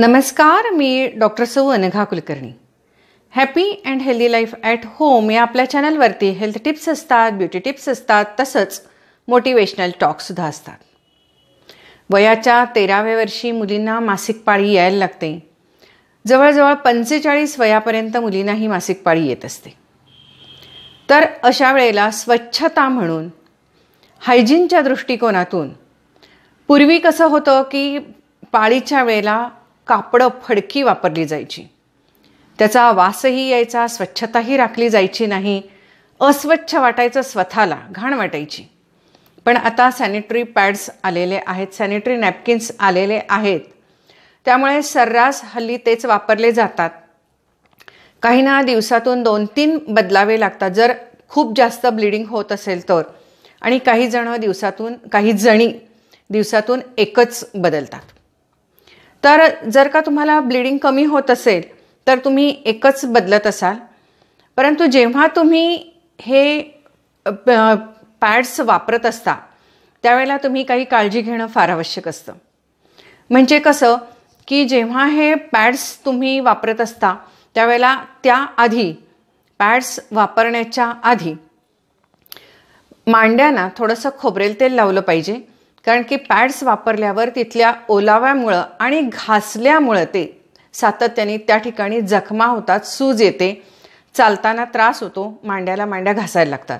नमस्कार मी डॉक्टर सौ Anagha Kulkarni happy and healthy life at home या आपल्या चॅनलवरती हेल्थ टिप्स असतात ब्युटी टिप्स असतात तसंच मोटिवेशनल टॉकसुद्धा असतात वयाच्या तेराव्या वर्षी मुलींना मासिक पाळी यायला लागते जवळजवळ पंचेचाळीस वयापर्यंत मुलींना ही मासिक पाळी येत असते तर अशा वेळेला स्वच्छता म्हणून हायजीनच्या दृष्टिकोनातून पूर्वी कसं होतं की पाळीच्या वेळेला कापडं फडकी वापरली जायची त्याचा वासही यायचा स्वच्छताही राखली जायची नाही अस्वच्छ वाटायचं स्वतःला घाण वाटायची पण आता सॅनिटरी पॅड्स आलेले आहेत सॅनिटरी नॅपकिन्स आलेले आहेत त्यामुळे सर्रास हल्ली तेच वापरले जातात काही ना दिवसातून दोन तीन बदलावे लागतात जर खूप जास्त ब्लिडिंग होत असेल तर आणि काही जण दिवसातून काही जणी दिवसातून एकच बदलतात तर जर का तुम्हाला ब्लिडिंग कमी होत असेल तर तुम्ही एकच बदलत असाल परंतु जेव्हा तुम्ही हे पॅड्स वापरत असता त्यावेळेला तुम्ही काही काळजी घेणं फार आवश्यक असतं म्हणजे कसं की जेव्हा हे पॅड्स तुम्ही वापरत असता त्यावेळेला त्याआधी पॅड्स वापरण्याच्या आधी मांड्यांना थोडंसं खोबरेल तेल लावलं पाहिजे कारण की पॅड्स वापरल्यावर तिथल्या ओलाव्यामुळं आणि घासल्यामुळं ते सातत्याने त्या ठिकाणी जखमा होतात सूज येते चालताना त्रास होतो मांड्याला मांड्या घासायला लागतात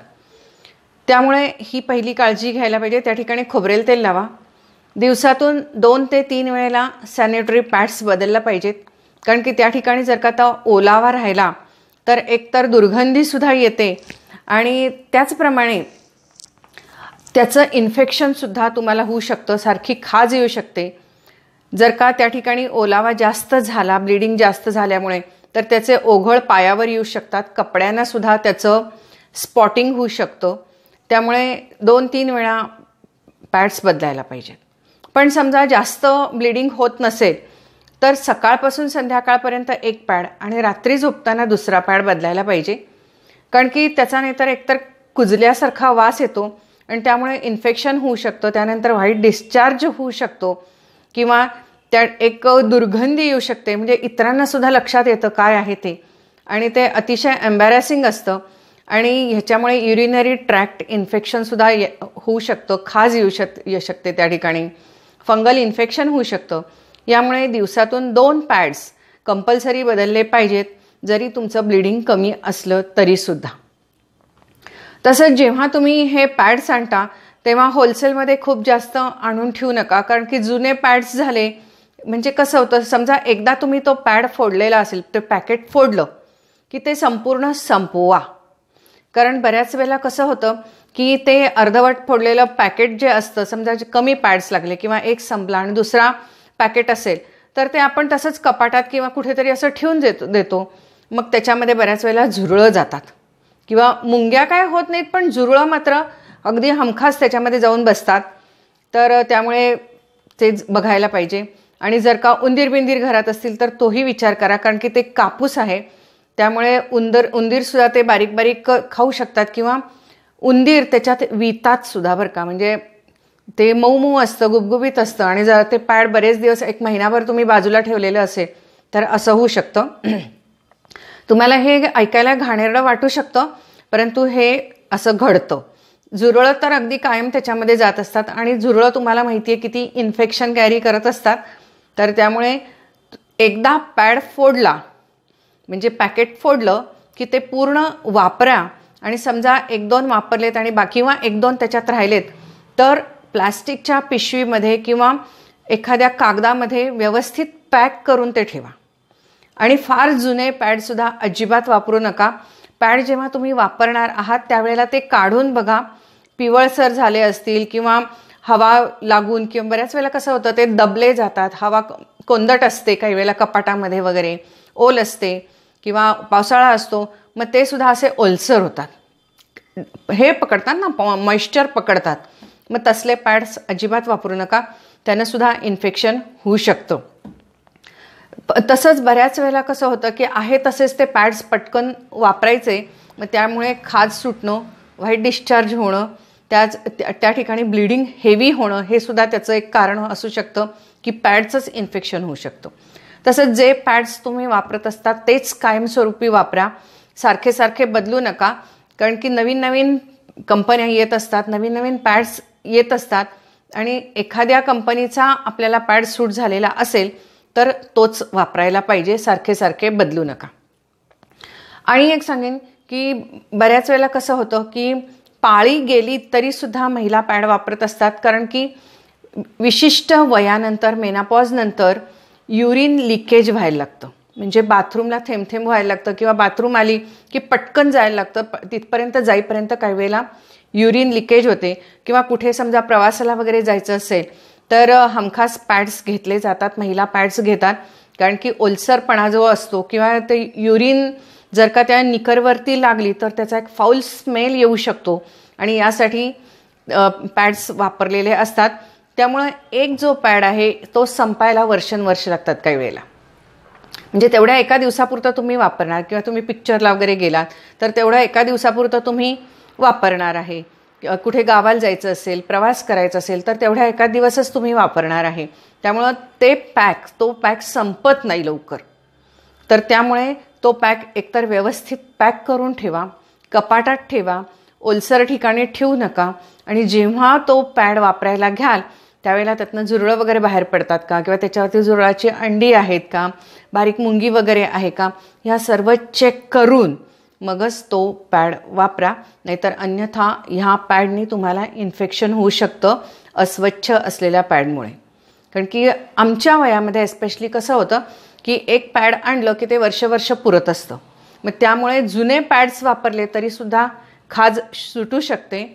त्यामुळे ही पहिली काळजी घ्यायला पाहिजे त्या ठिकाणी खोबरेल तेल लावा दिवसातून दोन ते तीन वेळेला सॅनिटरी पॅड्स बदलला पाहिजेत कारण की त्या ठिकाणी जर का तो ओलावा राहिला तर एकतर दुर्गंधीसुद्धा येते आणि त्याचप्रमाणे त्याचं इन्फेक्शनसुद्धा तुम्हाला होऊ शकतं सारखी खाज येऊ शकते जर का त्या ठिकाणी ओलावा जास्त झाला ब्लिडिंग जास्त झाल्यामुळे तर त्याचे ओघळ पायावर येऊ शकतात कपड्यांनासुद्धा त्याचं स्पॉटिंग होऊ शकतं त्यामुळे दोन तीन वेळा पॅड्स बदलायला पाहिजेत पण समजा जास्त ब्लिडिंग होत नसेल तर सकाळपासून संध्याकाळपर्यंत एक पॅड आणि रात्री झोपताना दुसरा पॅड बदलायला पाहिजे कारण की त्याचा नाहीतर एकतर कुजल्यासारखा वास येतो आणि त्यामुळे इन्फेक्शन होऊ शकतं त्यानंतर व्हाईट डिस्चार्ज होऊ शकतो किंवा त्या एक दुर्गंधी येऊ शकते म्हणजे इतरांनासुद्धा लक्षात येतं काय आहे ते आणि ते अतिशय एम्बॅरेसिंग असतं आणि ह्याच्यामुळे युरिनरी ट्रॅक्ट इन्फेक्शनसुद्धा ये होऊ शकतं खाज येऊ शक येऊ शकते त्या ठिकाणी फंगल इन्फेक्शन होऊ शकतं यामुळे दिवसातून दोन पॅड्स कंपल्सरी बदलले पाहिजेत जरी तुमचं ब्लिडिंग कमी असलं तरीसुद्धा तसंच जेव्हा तुम्ही हे पॅड्स आणता तेव्हा होलसेलमध्ये खूप जास्त आणून ठेवू नका कारण की जुने पॅड्स झाले म्हणजे कसं होतं समजा एकदा तुम्ही तो पॅड फोडलेला असेल ते पॅकेट फोडलं की ते संपूर्ण संपवा कारण बऱ्याच वेळेला कसं होतं की ते अर्धवट फोडलेलं पॅकेट जे असतं समजा जे कमी पॅड्स लागले किंवा एक संपला आणि दुसरा पॅकेट असेल तर ते आपण तसंच कपाटात किंवा कुठेतरी असं ठेवून देतो देतो मग त्याच्यामध्ये बऱ्याच वेळेला झुरळं जातात किंवा मुंग्या काय होत नाहीत पण जुरुळं मात्र अगदी हमखास त्याच्यामध्ये जाऊन बसतात तर त्यामुळे ते बघायला पाहिजे आणि जर का उंदीर बिंदीर घरात असतील तर तोही विचार करा कारण की ते कापूस आहे त्यामुळे उंदर उंदीरसुद्धा ते बारीक बारीक खाऊ शकतात किंवा उंदीर त्याच्यात वितात सुद्धा बरं का म्हणजे ते मऊ मऊ असतं गुबगुबीत असतं आणि जर ते पॅड बरेच दिवस एक महिनाभर तुम्ही बाजूला ठेवलेलं असेल तर असं होऊ शकतं तुम्हाला हे ऐकायला घाणेरडं वाटू शकतं परंतु हे असं घडतं जुरळं तर अगदी कायम त्याच्यामध्ये जात असतात आणि झुरळं तुम्हाला माहिती आहे की ती इन्फेक्शन कॅरी करत असतात तर त्यामुळे एकदा पॅड फोडला म्हणजे पॅकेट फोडलं की ते पूर्ण वापरा आणि समजा एक दोन वापरलेत आणि बाकी किंवा एक दोन त्याच्यात राहिलेत तर प्लास्टिकच्या पिशवीमध्ये किंवा एखाद्या कागदामध्ये व्यवस्थित पॅक करून ते ठेवा आणि फार जुने पॅडसुद्धा अजिबात वापरू नका पॅड जेव्हा तुम्ही वापरणार आहात त्यावेळेला ते काढून बघा पिवळसर झाले असतील किंवा हवा लागून किंवा बऱ्याच वेळेला कसं होतं ते दबले जातात हवा कोंदट असते काही वेळेला कपाटामध्ये वगैरे ओल असते किंवा पावसाळा असतो मग ते सुद्धा असे ओलसर होतात हे पकडतात ना मॉइश्चर पकडतात मग तसले पॅड्स अजिबात वापरू नका त्यानं सुद्धा इन्फेक्शन होऊ शकतं तसंच बऱ्याच वेळेला कसं होतं की आहे तसेच ते पॅड्स पटकन वापरायचे मग त्यामुळे खाज सुटणं व्हाईट डिस्चार्ज होणं त्याच त्या ठिकाणी ब्लिडिंग हेवी होणं हे सुद्धा त्याचं एक कारण असू शकतं की पॅडचंच इन्फेक्शन होऊ शकतं तसंच जे पॅड्स तुम्ही वापरत असता तेच कायमस्वरूपी वापरा सारखे सारखे बदलू नका कारण की नवीन नवीन कंपन्या येत असतात नवीन नवीन पॅड्स येत असतात आणि एखाद्या कंपनीचा आपल्याला पॅड सूट झालेला असेल तर तोच वापरायला पाहिजे सारखे सारखे बदलू नका आणि एक सांगेन की बऱ्याच वेळेला कसं होतं की पाळी गेली तरीसुद्धा महिला पॅड वापरत असतात कारण की विशिष्ट वयानंतर मेनापॉजनंतर युरिन लिकेज व्हायला लागतं म्हणजे बाथरूमला थेंब थेंब व्हायला लागतं किंवा बाथरूम आली की पटकन जायला लागतं तिथपर्यंत जाईपर्यंत काही वेळेला युरिन लिकेज होते किंवा कुठे समजा प्रवासाला वगैरे जायचं असेल तर हमखास पॅड्स घेतले जातात महिला पॅड्स घेतात कारण की ओलसरपणा जो असतो किंवा ते युरिन जर का त्या निकरवरती लागली तर त्याचा एक फाऊल स्मेल येऊ शकतो आणि यासाठी पॅड्स वापरलेले असतात त्यामुळं एक जो पॅड आहे तो संपायला वर्ष लागतात काही वेळेला म्हणजे तेवढ्या एका दिवसापुरतं तुम्ही वापरणार किंवा तुम्ही पिक्चरला वगैरे गेलात तर तेवढ्या एका दिवसापुरतं तुम्ही वापरणार आहे कुठे गावाला जायचं असेल प्रवास करायचा असेल तर तेवढ्या एका दिवसच तुम्ही वापरणार आहे त्यामुळं ते पॅक तो पॅक संपत नाही लवकर तर त्यामुळे तो पॅक एकतर व्यवस्थित पॅक करून ठेवा कपाटात ठेवा ओलसर ठिकाणी ठेवू नका आणि जेव्हा तो पॅड वापरायला घ्याल त्यावेळेला त्यातनं झुरळं वगैरे बाहेर पडतात का किंवा त्याच्यावरती झुरळाची अंडी आहेत का बारीक मुंगी वगैरे आहे का ह्या सर्व चेक करून मगच तो पॅड वापरा नाहीतर अन्यथा ह्या पॅडनी तुम्हाला इन्फेक्शन होऊ शकतं अस्वच्छ असलेल्या पॅडमुळे कारण की आमच्या वयामध्ये एस्पेशली कसं होतं की एक पॅड आणलं की ते वर्ष वर्ष पुरत असतं मग त्यामुळे जुने पॅड्स वापरले तरीसुद्धा खाज सुटू शकते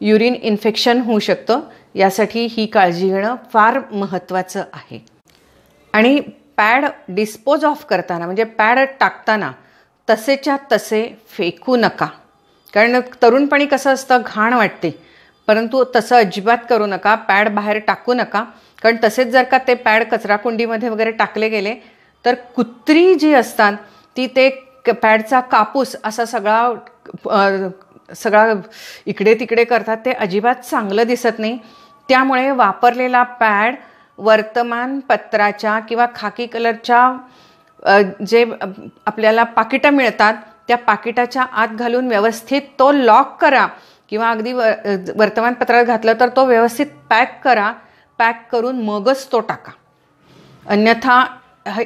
युरिन इन्फेक्शन होऊ शकतं यासाठी ही काळजी घेणं फार महत्त्वाचं आहे आणि पॅड डिस्पोज ऑफ करताना म्हणजे पॅड टाकताना तसेच्या तसे फेकू नका कारण तरुणपणी कसं असतं घाण वाटते परंतु तसं अजिबात करू नका पॅड बाहेर टाकू नका कारण तसेच जर का ते पॅड कचराकुंडीमध्ये वगैरे टाकले गेले तर कुत्री जी असतात ती ते पॅडचा कापूस असा सगळा सगळा इकडे तिकडे करतात ते अजिबात चांगलं दिसत नाही त्यामुळे वापरलेला पॅड वर्तमानपत्राच्या किंवा खाकी कलरच्या जे आपल्याला पाकिटं मिळतात त्या पाकिटाच्या आत घालून व्यवस्थित तो लॉक करा किंवा अगदी व वर्तमानपत्रात घातलं तर तो व्यवस्थित पॅक करा पॅक करून मगच तो टाका अन्यथा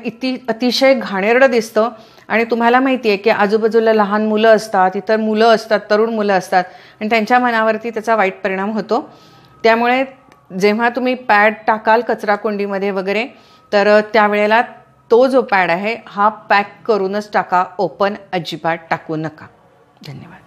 इति अतिशय घाणेरडं दिसतं आणि तुम्हाला माहिती आहे की आजूबाजूला लहान मुलं असतात इतर मुलं असतात तरुण मुलं असतात आणि त्यांच्या मनावरती त्याचा वाईट परिणाम होतो त्यामुळे जेव्हा तुम्ही पॅड टाकाल कचराकुंडीमध्ये वगैरे तर त्यावेळेला तो जो पॅड आहे हा पॅक करूनच टाका ओपन अजिबात टाकू नका धन्यवाद